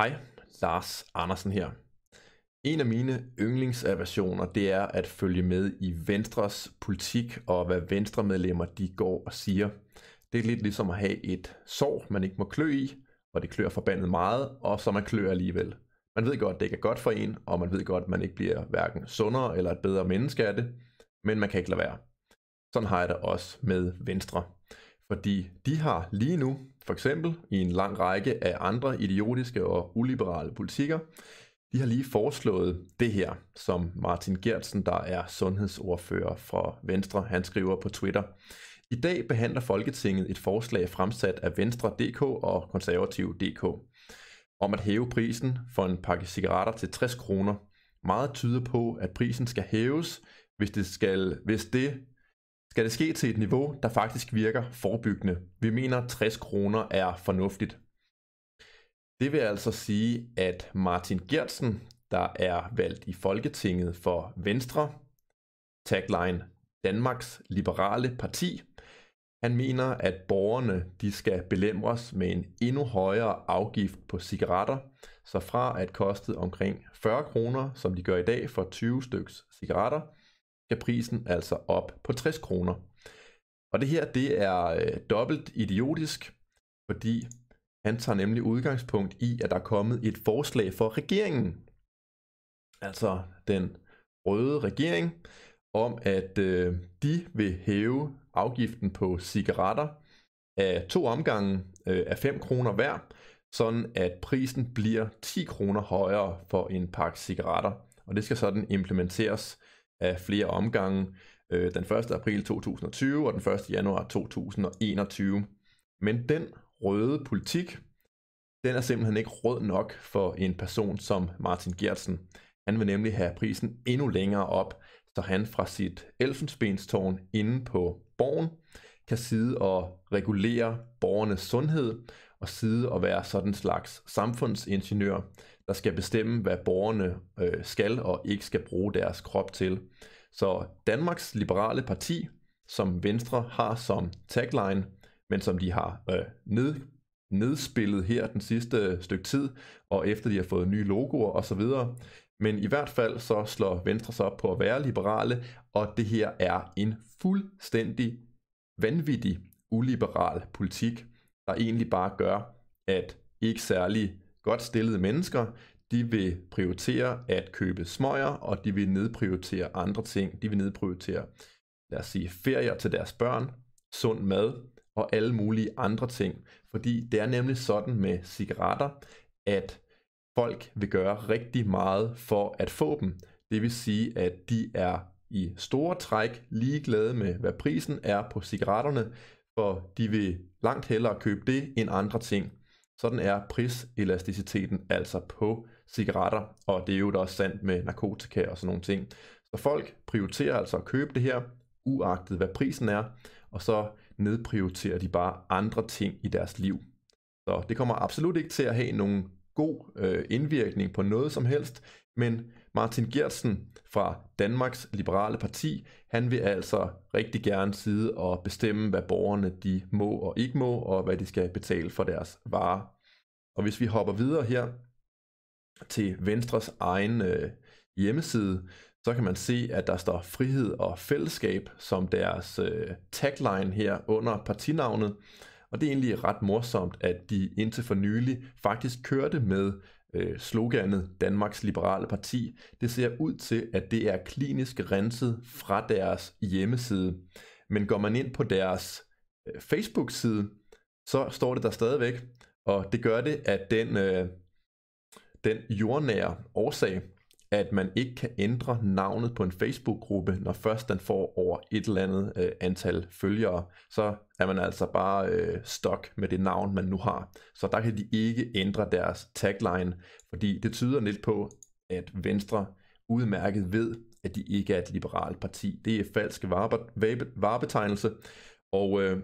Hej, Lars Andersen her. En af mine yndlingsaversioner, det er at følge med i Venstres politik og hvad Venstremedlemmer de går og siger. Det er lidt ligesom at have et sår, man ikke må klø i, og det klør forbandet meget, og så man klør alligevel. Man ved godt, det ikke er godt for en, og man ved godt, at man ikke bliver hverken sundere eller et bedre menneske af det, men man kan ikke lade være. Sådan har jeg det også med Venstre. Fordi de har lige nu, for eksempel i en lang række af andre idiotiske og uliberale politikker, de har lige foreslået det her, som Martin Gertsen, der er sundhedsordfører for Venstre, han skriver på Twitter. I dag behandler Folketinget et forslag fremsat af Venstre.dk og Konservativ.dk om at hæve prisen for en pakke cigaretter til 60 kroner. Meget tyder på, at prisen skal hæves, hvis det, skal, hvis det skal det ske til et niveau, der faktisk virker forebyggende? Vi mener, 60 kroner er fornuftigt. Det vil altså sige, at Martin Gertsen, der er valgt i Folketinget for Venstre, tagline Danmarks Liberale Parti, han mener, at borgerne de skal belemres med en endnu højere afgift på cigaretter, så fra at koste omkring 40 kroner, som de gør i dag for 20 styks cigaretter, skal prisen altså op på 60 kroner. Og det her, det er øh, dobbelt idiotisk, fordi han tager nemlig udgangspunkt i, at der er kommet et forslag for regeringen, altså den røde regering, om at øh, de vil hæve afgiften på cigaretter af to omgange øh, af 5 kroner hver, sådan at prisen bliver 10 kroner højere for en pakke cigaretter. Og det skal sådan implementeres af flere omgange, øh, den 1. april 2020 og den 1. januar 2021. Men den røde politik, den er simpelthen ikke rød nok for en person som Martin Gertsen. Han vil nemlig have prisen endnu længere op, så han fra sit elfenbenstårn inde på borgen kan sidde og regulere borgernes sundhed og sidde og være sådan en slags samfundsingeniør, der skal bestemme, hvad borgerne øh, skal og ikke skal bruge deres krop til. Så Danmarks Liberale Parti, som Venstre har som tagline, men som de har øh, ned, nedspillet her den sidste stykke tid, og efter de har fået nye logoer osv. Men i hvert fald så slår Venstre sig op på at være liberale, og det her er en fuldstændig vanvittig uliberal politik, der egentlig bare gør, at ikke særlig Godt stillede mennesker, de vil prioritere at købe smøger, og de vil nedprioritere andre ting. De vil nedprioritere, lad os sige, ferier til deres børn, sund mad og alle mulige andre ting. Fordi det er nemlig sådan med cigaretter, at folk vil gøre rigtig meget for at få dem. Det vil sige, at de er i store træk ligeglade med, hvad prisen er på cigaretterne, for de vil langt hellere købe det end andre ting. Sådan er priselasticiteten altså på cigaretter, og det er jo da også sandt med narkotika og sådan nogle ting. Så folk prioriterer altså at købe det her, uagtet hvad prisen er, og så nedprioriterer de bare andre ting i deres liv. Så det kommer absolut ikke til at have nogen god øh, indvirkning på noget som helst. Men Martin Gertsen fra Danmarks Liberale Parti, han vil altså rigtig gerne sidde og bestemme, hvad borgerne de må og ikke må, og hvad de skal betale for deres varer. Og hvis vi hopper videre her til Venstres egen øh, hjemmeside, så kan man se, at der står frihed og fællesskab som deres øh, tagline her under partinavnet. Og det er egentlig ret morsomt, at de indtil for nylig faktisk kørte med øh, sloganet Danmarks Liberale Parti, det ser ud til, at det er klinisk renset fra deres hjemmeside. Men går man ind på deres øh, Facebook-side, så står det der stadigvæk, og det gør det, at den, øh, den jordnære årsag, at man ikke kan ændre navnet på en Facebook-gruppe, når først den får over et eller andet øh, antal følgere, så er man altså bare øh, stok med det navn, man nu har. Så der kan de ikke ændre deres tagline, fordi det tyder lidt på, at Venstre udmærket ved, at de ikke er et liberalt parti. Det er falsk varbe, varbetegnelse, og øh,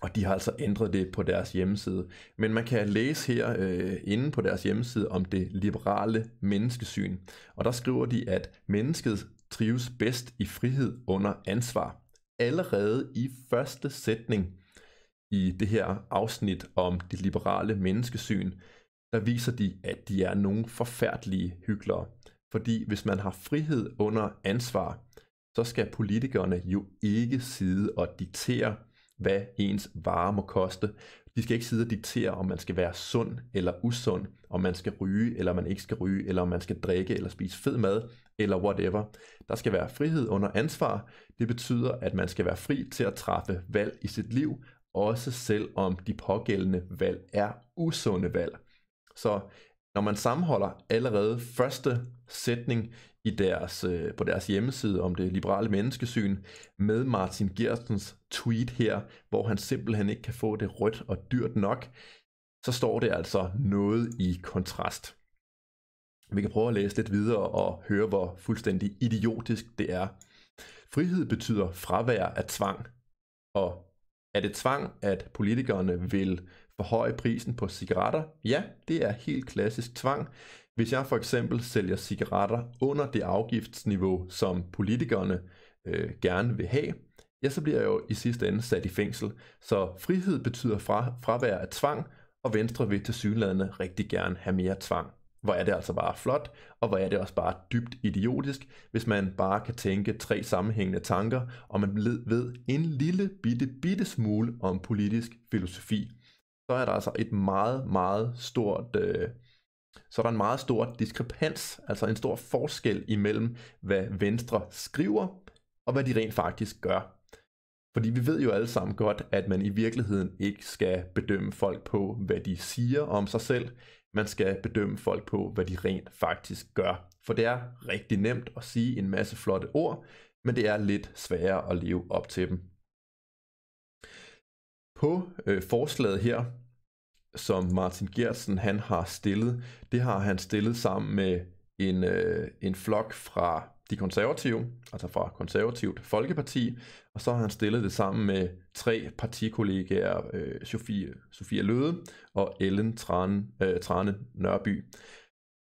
og de har altså ændret det på deres hjemmeside. Men man kan læse her øh, inde på deres hjemmeside om det liberale menneskesyn. Og der skriver de, at mennesket trives bedst i frihed under ansvar. Allerede i første sætning i det her afsnit om det liberale menneskesyn, der viser de, at de er nogle forfærdelige hyklere. Fordi hvis man har frihed under ansvar, så skal politikerne jo ikke sidde og diktere, hvad ens varer må koste. De skal ikke sidde og diktere, om man skal være sund eller usund, om man skal ryge eller man ikke skal ryge, eller om man skal drikke eller spise fed mad, eller whatever. Der skal være frihed under ansvar. Det betyder, at man skal være fri til at træffe valg i sit liv, også selvom de pågældende valg er usunde valg. Så når man sammenholder allerede første sætning i deres, øh, på deres hjemmeside om det liberale menneskesyn med Martin Gersens tweet her, hvor han simpelthen ikke kan få det rødt og dyrt nok, så står det altså noget i kontrast. Vi kan prøve at læse lidt videre og høre, hvor fuldstændig idiotisk det er. Frihed betyder fravær af tvang, og er det tvang, at politikerne vil forhøje prisen på cigaretter? Ja, det er helt klassisk tvang. Hvis jeg for eksempel sælger cigaretter under det afgiftsniveau, som politikerne øh, gerne vil have, ja, så bliver jeg jo i sidste ende sat i fængsel. Så frihed betyder fra, fravær af tvang, og Venstre vil til synlædende rigtig gerne have mere tvang. Hvor er det altså bare flot, og hvor er det også bare dybt idiotisk, hvis man bare kan tænke tre sammenhængende tanker, og man ved en lille bitte bitte smule om politisk filosofi så er der altså et meget, meget stort... Øh, så er der en meget stor diskrepans, altså en stor forskel imellem, hvad Venstre skriver, og hvad de rent faktisk gør. Fordi vi ved jo alle sammen godt, at man i virkeligheden ikke skal bedømme folk på, hvad de siger om sig selv. Man skal bedømme folk på, hvad de rent faktisk gør. For det er rigtig nemt at sige en masse flotte ord, men det er lidt sværere at leve op til dem på øh, forslaget her, som Martin Gersen han har stillet, det har han stillet sammen med en, øh, en flok fra de konservative, altså fra konservativt folkeparti, og så har han stillet det sammen med tre partikollegaer, øh, Sofie, Sofie Løde og Ellen Trane, øh, Trane Nørby.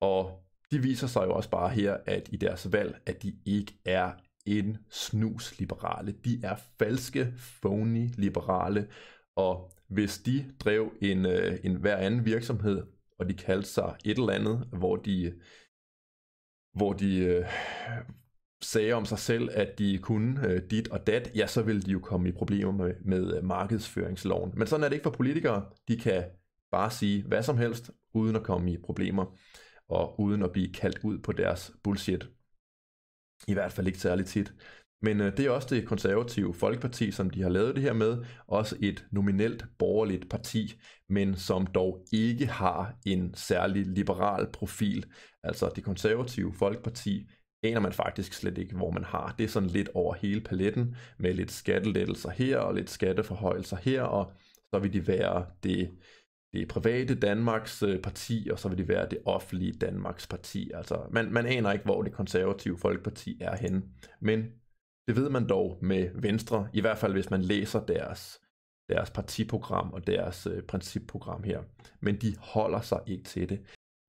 Og de viser sig jo også bare her, at i deres valg, at de ikke er en snus liberale. De er falske, phony liberale, og hvis de drev en, øh, en hver anden virksomhed, og de kaldte sig et eller andet, hvor de, hvor de øh, sagde om sig selv, at de kunne øh, dit og dat, ja, så ville de jo komme i problemer med, med øh, markedsføringsloven. Men sådan er det ikke for politikere. De kan bare sige hvad som helst, uden at komme i problemer, og uden at blive kaldt ud på deres bullshit. I hvert fald ikke særlig tit. Men øh, det er også det konservative folkeparti, som de har lavet det her med, også et nominelt borgerligt parti, men som dog ikke har en særlig liberal profil. Altså det konservative folkeparti aner man faktisk slet ikke, hvor man har. Det er sådan lidt over hele paletten, med lidt skattelettelser her og lidt skatteforhøjelser her, og så vil de være det, det private Danmarks øh, parti, og så vil de være det offentlige Danmarks parti. Altså, man, man aner ikke, hvor det konservative folkeparti er henne. Men det ved man dog med Venstre, i hvert fald hvis man læser deres, deres partiprogram og deres øh, principprogram her. Men de holder sig ikke til det.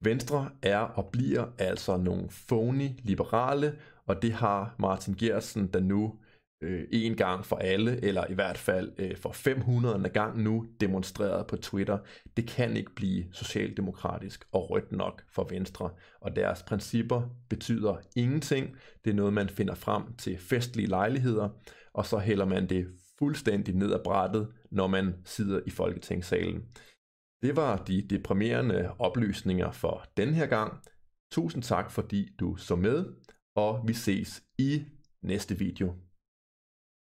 Venstre er og bliver altså nogle phony liberale, og det har Martin Gersen, der nu øh, en gang for alle, eller i hvert fald øh, for 500. gang nu demonstreret på Twitter. Det kan ikke blive socialdemokratisk og rødt nok for Venstre, og deres principper betyder ingenting. Det er noget, man finder frem til festlige lejligheder, og så hælder man det fuldstændig ned ad brættet, når man sidder i Folketingssalen. Det var de deprimerende oplysninger for den her gang. Tusind tak, fordi du så med, og vi ses i næste video.